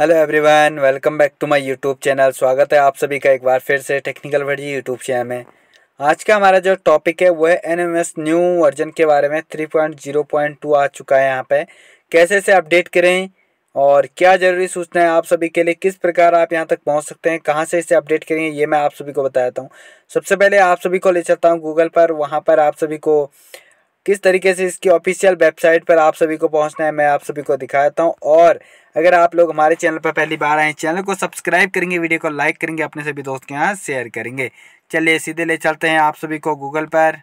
hello everyone welcome back to my YouTube channel स्वागत है आप सभी का एक बार फिर से टेक्निकल वर्जी यूट्यूब चैनल में आज का हमारा जो टॉपिक है वो है एनएमएस न्यू वर्जन के बारे में three point point zero two आ चुका है यहाँ पे कैसे से अपडेट करें और क्या ज़रूरी सूचना है आप सभी के लिए किस प्रकार आप यहाँ तक पहुँच सकते हैं कहाँ से इसे अपडेट करेंगे ये मैं आप सभी को बताता हूँ सबसे पहले आप सभी को ले चलता हूँ गूगल पर वहाँ पर आप सभी को किस तरीके से इसकी ऑफिशियल वेबसाइट पर आप सभी को पहुंचना है मैं आप सभी को दिखाता हूं और अगर आप लोग हमारे चैनल पर पहली बार आए चैनल को सब्सक्राइब करेंगे वीडियो को लाइक करेंगे अपने सभी दोस्त के यहाँ शेयर करेंगे चलिए सीधे ले चलते हैं आप सभी को गूगल पर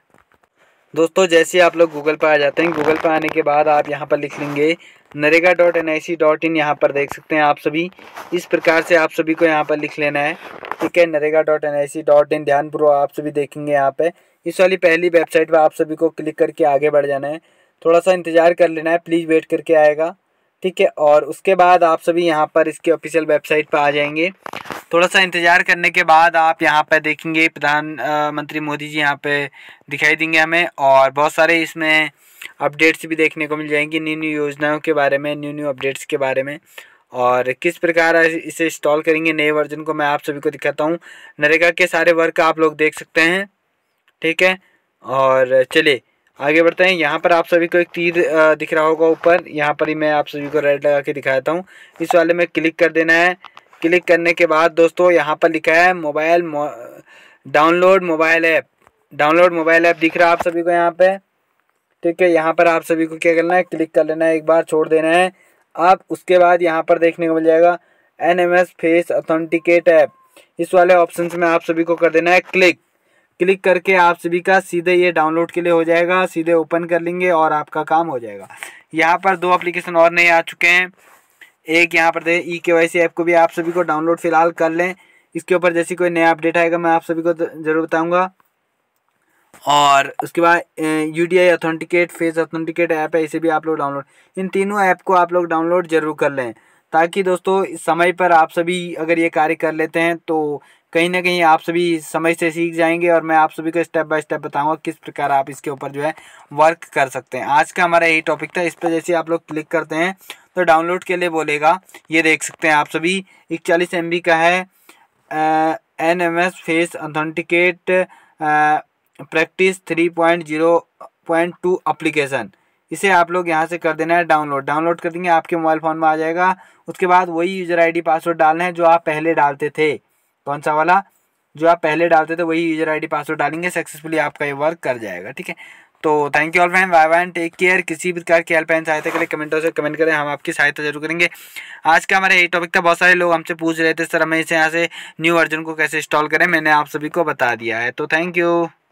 दोस्तों जैसे आप लोग गूगल पर आ जाते हैं गूगल पर आने के बाद आप यहाँ पर लिख लेंगे NREGA dot N I C dot in यहाँ पर देख सकते हैं आप सभी इस प्रकार से आप सभी को यहाँ पर लिख लेना है ठीक है NREGA dot N I C dot in ध्यानपूर्वक आप सभी देखेंगे यहाँ पर इस वाली पहली वेबसाइट पर आप सभी को क्लिक करके आगे बढ़ जाना है थोड़ा सा इंतज़ार कर लेना है प्लीज़ वेट करके आएगा ठीक है और उसके बाद आप सभी यहाँ पर इसके ऑफिशियल वेबसाइट पर आ जाएंगे थोड़ा सा इंतज़ार करने के बाद आप यहाँ पर देखेंगे प्रधानमंत्री मोदी जी यहाँ पर दिखाई देंगे हमें और बहुत सारे इसमें अपडेट्स भी देखने को मिल जाएंगी न्यू न्यू योजनाओं के बारे में न्यू न्यू अपडेट्स के बारे में और किस प्रकार इसे इंस्टॉल करेंगे नए वर्जन को मैं आप सभी को दिखाता हूँ नरेगा के सारे वर्क आप लोग देख सकते हैं ठीक है और चलिए आगे बढ़ते हैं यहाँ पर आप सभी को एक तीर दिख रहा होगा ऊपर यहाँ पर ही मैं आप सभी को रेड लगा के दिखाता हूँ इस वाले में क्लिक कर देना है क्लिक करने के बाद दोस्तों यहाँ पर लिखा है मोबाइल मो, download mobile app download mobile app दिख रहा है आप सभी को यहाँ पे ठीक है यहाँ पर आप सभी को क्या करना है क्लिक कर लेना है एक बार छोड़ देना है आप उसके बाद यहाँ पर देखने को मिल जाएगा N M S face authenticate app इस वाले ऑप्शन में आप सभी को कर देना है क्लिक क्लिक करके आप सभी का सीधे ये डाउनलोड के लिए हो जाएगा सीधे ओपन कर लेंगे और आपका काम हो जाएगा यहाँ पर दो एप्लीकेशन और नए आ चुके हैं एक यहाँ पर दे ई के वाई सी ऐप को भी आप सभी को डाउनलोड फिलहाल कर लें इसके ऊपर जैसे कोई नया अपडेट आएगा मैं आप सभी को ज़रूर बताऊँगा और उसके बाद U D I authenticate face authenticate app है इसे भी आप लोग डाउनलोड इन तीनों ऐप को आप लोग डाउनलोड जरूर कर लें ताकि दोस्तों समय पर आप सभी अगर ये कार्य कर लेते हैं तो कहीं ना कहीं आप सभी समय से सीख जाएंगे और मैं आप सभी को स्टेप बाय स्टेप बताऊंगा किस प्रकार आप इसके ऊपर जो है वर्क कर सकते हैं आज का हमारा यही टॉपिक था इस पर जैसे आप लोग क्लिक करते हैं तो डाउनलोड के लिए बोलेगा ये देख सकते हैं आप सभी इकचालीस एम का है N M S face authenticate practice three point zero point two application इसे आप लोग यहाँ से कर देना है डाउनलोड डाउनलोड कर देंगे आपके मोबाइल फ़ोन में आ जाएगा उसके बाद वही यूज़र आईडी पासवर्ड डालना है जो आप पहले डालते थे कौन सा वाला जो आप पहले डालते थे वही यूज़र आईडी पासवर्ड डालेंगे सक्सेसफुली आपका ये वर्क कर जाएगा ठीक है तो thank you all friend bye bye take care किसी भी प्रकार की हेल्पलाइन सहायता के लिए कमेंटों से कमेंट करें हम आपकी सहायता जरूर करेंगे आज का हमारा यही टॉपिक था बहुत सारे लोग हमसे पूछ रहे थे सर हमें इसे यहाँ से न्यू वर्जन को कैसे इंस्टॉल करें मैंने आप सभी को बता दिया है तो थैंक यू